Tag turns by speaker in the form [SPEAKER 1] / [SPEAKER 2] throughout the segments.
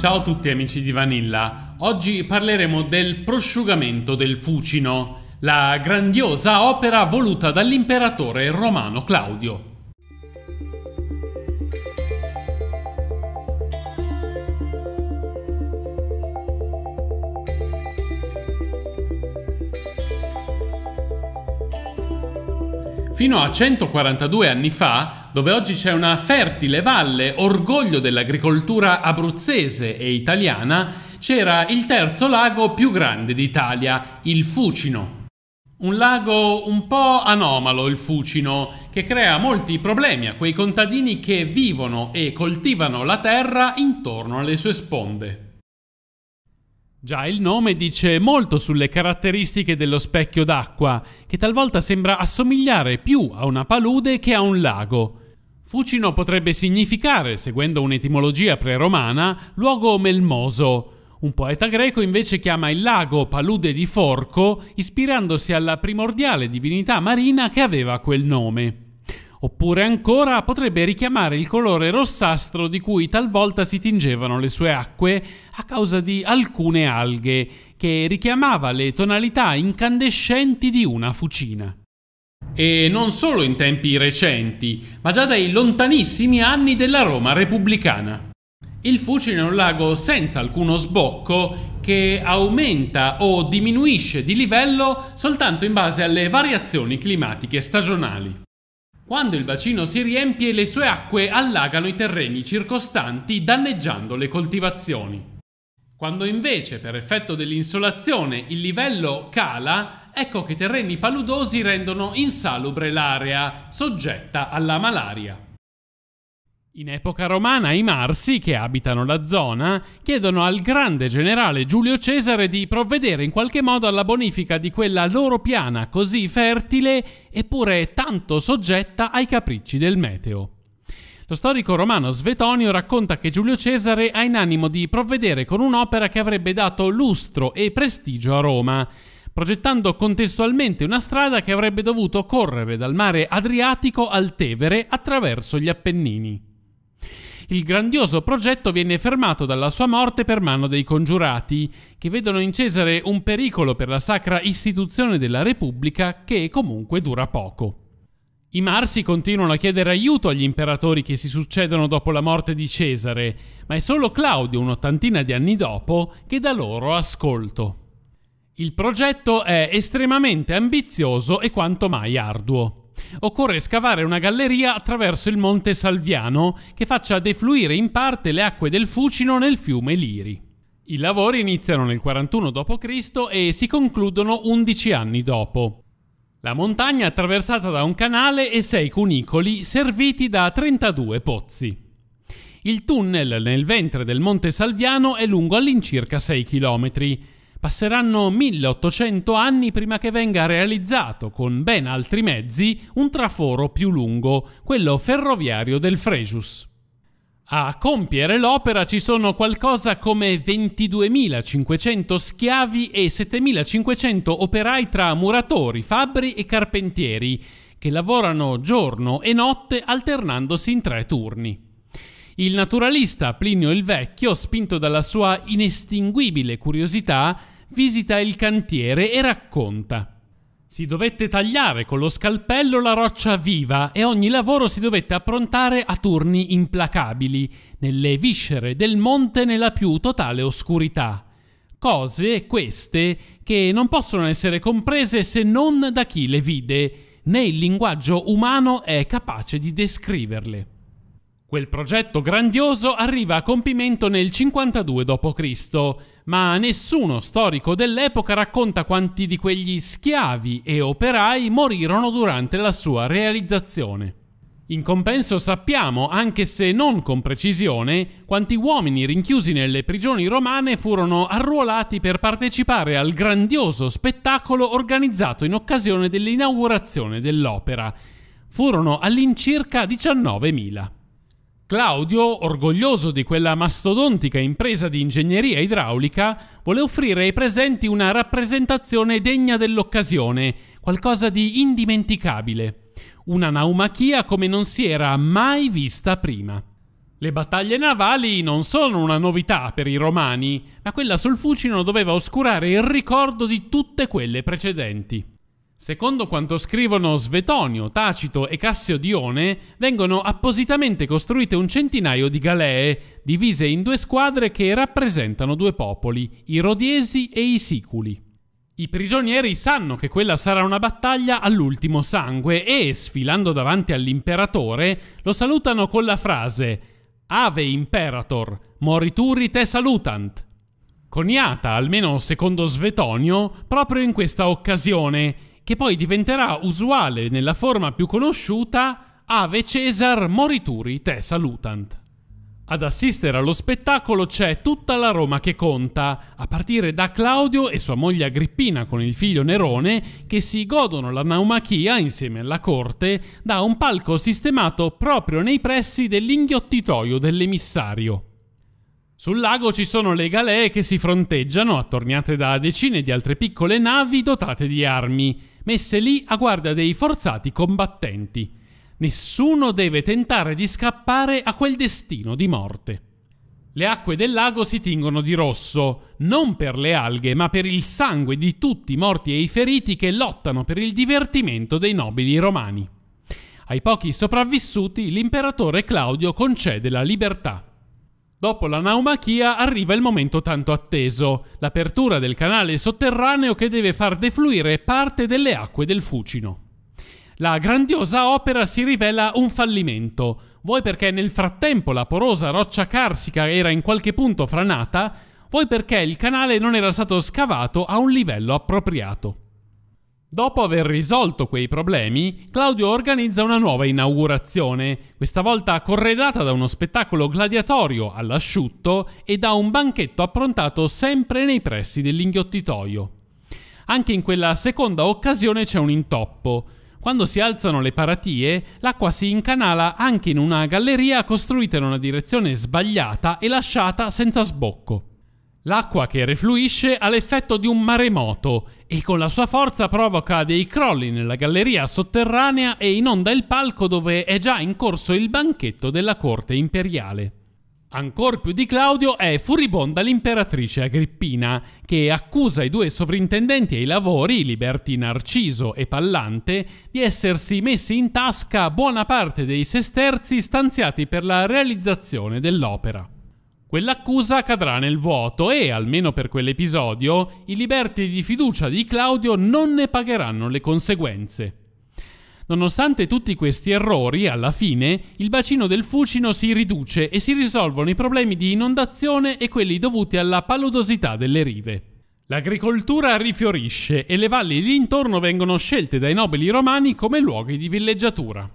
[SPEAKER 1] Ciao a tutti amici di Vanilla, oggi parleremo del prosciugamento del Fucino, la grandiosa opera voluta dall'imperatore romano Claudio. Fino a 142 anni fa dove oggi c'è una fertile valle, orgoglio dell'agricoltura abruzzese e italiana, c'era il terzo lago più grande d'Italia, il Fucino. Un lago un po' anomalo, il Fucino, che crea molti problemi a quei contadini che vivono e coltivano la terra intorno alle sue sponde. Già il nome dice molto sulle caratteristiche dello specchio d'acqua, che talvolta sembra assomigliare più a una palude che a un lago. Fucino potrebbe significare, seguendo un'etimologia preromana, luogo melmoso. Un poeta greco invece chiama il lago palude di Forco, ispirandosi alla primordiale divinità marina che aveva quel nome. Oppure ancora potrebbe richiamare il colore rossastro di cui talvolta si tingevano le sue acque a causa di alcune alghe, che richiamava le tonalità incandescenti di una fucina. E non solo in tempi recenti, ma già dai lontanissimi anni della Roma repubblicana. Il fucile è un lago senza alcuno sbocco che aumenta o diminuisce di livello soltanto in base alle variazioni climatiche stagionali. Quando il bacino si riempie, le sue acque allagano i terreni circostanti, danneggiando le coltivazioni. Quando invece, per effetto dell'insolazione, il livello cala, ecco che i terreni paludosi rendono insalubre l'area, soggetta alla malaria. In epoca romana i Marsi, che abitano la zona, chiedono al grande generale Giulio Cesare di provvedere in qualche modo alla bonifica di quella loro piana così fertile eppure tanto soggetta ai capricci del meteo. Lo storico romano Svetonio racconta che Giulio Cesare ha in animo di provvedere con un'opera che avrebbe dato lustro e prestigio a Roma, progettando contestualmente una strada che avrebbe dovuto correre dal mare Adriatico al Tevere attraverso gli Appennini il grandioso progetto viene fermato dalla sua morte per mano dei congiurati, che vedono in Cesare un pericolo per la sacra istituzione della Repubblica che comunque dura poco. I Marsi continuano a chiedere aiuto agli imperatori che si succedono dopo la morte di Cesare, ma è solo Claudio, un'ottantina di anni dopo, che dà loro ascolto. Il progetto è estremamente ambizioso e quanto mai arduo. Occorre scavare una galleria attraverso il monte Salviano che faccia defluire in parte le acque del Fucino nel fiume Liri. I lavori iniziano nel 41 d.C. e si concludono 11 anni dopo. La montagna è attraversata da un canale e sei cunicoli serviti da 32 pozzi. Il tunnel nel ventre del Monte Salviano è lungo all'incirca 6 chilometri Passeranno 1800 anni prima che venga realizzato, con ben altri mezzi, un traforo più lungo, quello ferroviario del Fresius. A compiere l'opera ci sono qualcosa come 22.500 schiavi e 7.500 operai tra muratori, fabbri e carpentieri, che lavorano giorno e notte alternandosi in tre turni. Il naturalista Plinio il Vecchio, spinto dalla sua inestinguibile curiosità, visita il cantiere e racconta. Si dovette tagliare con lo scalpello la roccia viva e ogni lavoro si dovette approntare a turni implacabili, nelle viscere del monte nella più totale oscurità. Cose, queste, che non possono essere comprese se non da chi le vide, né il linguaggio umano è capace di descriverle. Quel progetto grandioso arriva a compimento nel 52 d.C., ma nessuno storico dell'epoca racconta quanti di quegli schiavi e operai morirono durante la sua realizzazione. In compenso sappiamo, anche se non con precisione, quanti uomini rinchiusi nelle prigioni romane furono arruolati per partecipare al grandioso spettacolo organizzato in occasione dell'inaugurazione dell'opera. Furono all'incirca 19.000. Claudio, orgoglioso di quella mastodontica impresa di ingegneria idraulica, vuole offrire ai presenti una rappresentazione degna dell'occasione, qualcosa di indimenticabile. Una naumachia come non si era mai vista prima. Le battaglie navali non sono una novità per i romani, ma quella sul Fucino doveva oscurare il ricordo di tutte quelle precedenti. Secondo quanto scrivono Svetonio, Tacito e Cassio Dione, vengono appositamente costruite un centinaio di galee, divise in due squadre che rappresentano due popoli, i Rodiesi e i Siculi. I prigionieri sanno che quella sarà una battaglia all'ultimo sangue e, sfilando davanti all'imperatore, lo salutano con la frase Ave imperator, morituri te salutant. Coniata, almeno secondo Svetonio, proprio in questa occasione, che poi diventerà usuale nella forma più conosciuta Ave Cesar morituri te salutant. Ad assistere allo spettacolo c'è tutta la Roma che conta, a partire da Claudio e sua moglie Agrippina con il figlio Nerone, che si godono la naumachia insieme alla corte da un palco sistemato proprio nei pressi dell'inghiottitoio dell'emissario. Sul lago ci sono le galee che si fronteggiano, attorniate da decine di altre piccole navi dotate di armi, messe lì a guardia dei forzati combattenti. Nessuno deve tentare di scappare a quel destino di morte. Le acque del lago si tingono di rosso, non per le alghe, ma per il sangue di tutti i morti e i feriti che lottano per il divertimento dei nobili romani. Ai pochi sopravvissuti l'imperatore Claudio concede la libertà. Dopo la naumachia arriva il momento tanto atteso, l'apertura del canale sotterraneo che deve far defluire parte delle acque del Fucino. La grandiosa opera si rivela un fallimento, vuoi perché nel frattempo la porosa roccia carsica era in qualche punto franata, vuoi perché il canale non era stato scavato a un livello appropriato. Dopo aver risolto quei problemi, Claudio organizza una nuova inaugurazione, questa volta corredata da uno spettacolo gladiatorio all'asciutto e da un banchetto approntato sempre nei pressi dell'inghiottitoio. Anche in quella seconda occasione c'è un intoppo. Quando si alzano le paratie, l'acqua si incanala anche in una galleria costruita in una direzione sbagliata e lasciata senza sbocco. L'acqua che refluisce ha l'effetto di un maremoto e con la sua forza provoca dei crolli nella galleria sotterranea e inonda il palco dove è già in corso il banchetto della corte imperiale. Ancor più di Claudio è furibonda l'imperatrice Agrippina, che accusa i due sovrintendenti ai lavori, liberti Narciso e Pallante, di essersi messi in tasca buona parte dei sesterzi stanziati per la realizzazione dell'opera. Quell'accusa cadrà nel vuoto e, almeno per quell'episodio, i liberti di fiducia di Claudio non ne pagheranno le conseguenze. Nonostante tutti questi errori, alla fine il bacino del Fucino si riduce e si risolvono i problemi di inondazione e quelli dovuti alla paludosità delle rive. L'agricoltura rifiorisce e le valli lì intorno vengono scelte dai nobili romani come luoghi di villeggiatura.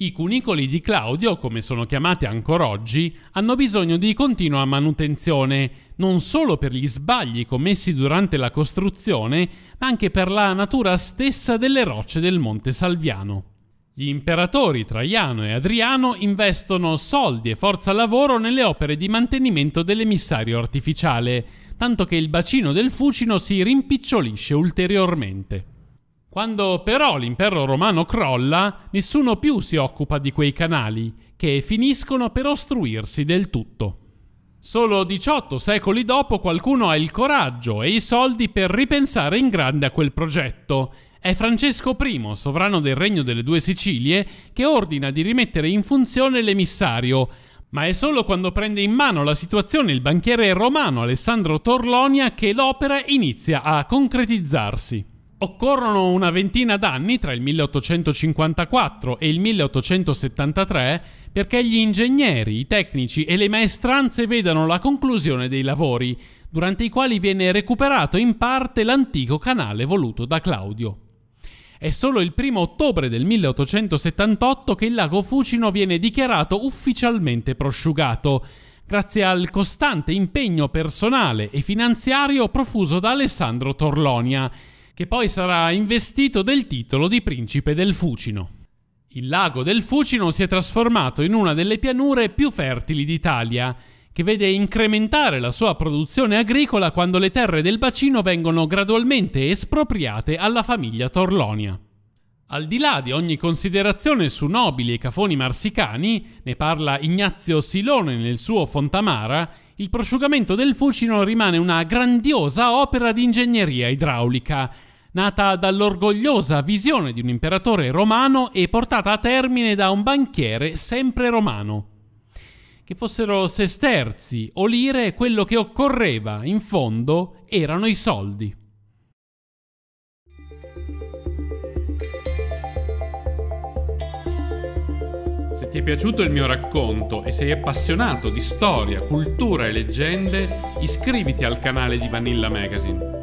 [SPEAKER 1] I cunicoli di Claudio, come sono chiamati ancora oggi, hanno bisogno di continua manutenzione, non solo per gli sbagli commessi durante la costruzione, ma anche per la natura stessa delle rocce del Monte Salviano. Gli imperatori Traiano e Adriano investono soldi e forza lavoro nelle opere di mantenimento dell'emissario artificiale, tanto che il bacino del Fucino si rimpicciolisce ulteriormente. Quando però l'impero romano crolla, nessuno più si occupa di quei canali, che finiscono per ostruirsi del tutto. Solo 18 secoli dopo qualcuno ha il coraggio e i soldi per ripensare in grande a quel progetto. È Francesco I, sovrano del Regno delle Due Sicilie, che ordina di rimettere in funzione l'emissario, ma è solo quando prende in mano la situazione il banchiere romano Alessandro Torlonia che l'opera inizia a concretizzarsi. Occorrono una ventina d'anni tra il 1854 e il 1873 perché gli ingegneri, i tecnici e le maestranze vedano la conclusione dei lavori, durante i quali viene recuperato in parte l'antico canale voluto da Claudio. È solo il 1 ottobre del 1878 che il lago Fucino viene dichiarato ufficialmente prosciugato, grazie al costante impegno personale e finanziario profuso da Alessandro Torlonia, che poi sarà investito del titolo di principe del Fucino. Il lago del Fucino si è trasformato in una delle pianure più fertili d'Italia, che vede incrementare la sua produzione agricola quando le terre del bacino vengono gradualmente espropriate alla famiglia Torlonia. Al di là di ogni considerazione su nobili e cafoni marsicani, ne parla Ignazio Silone nel suo Fontamara, il prosciugamento del Fucino rimane una grandiosa opera di ingegneria idraulica, nata dall'orgogliosa visione di un imperatore romano e portata a termine da un banchiere sempre romano. Che fossero sesterzi o lire, quello che occorreva, in fondo, erano i soldi. Se ti è piaciuto il mio racconto e sei appassionato di storia, cultura e leggende, iscriviti al canale di Vanilla Magazine.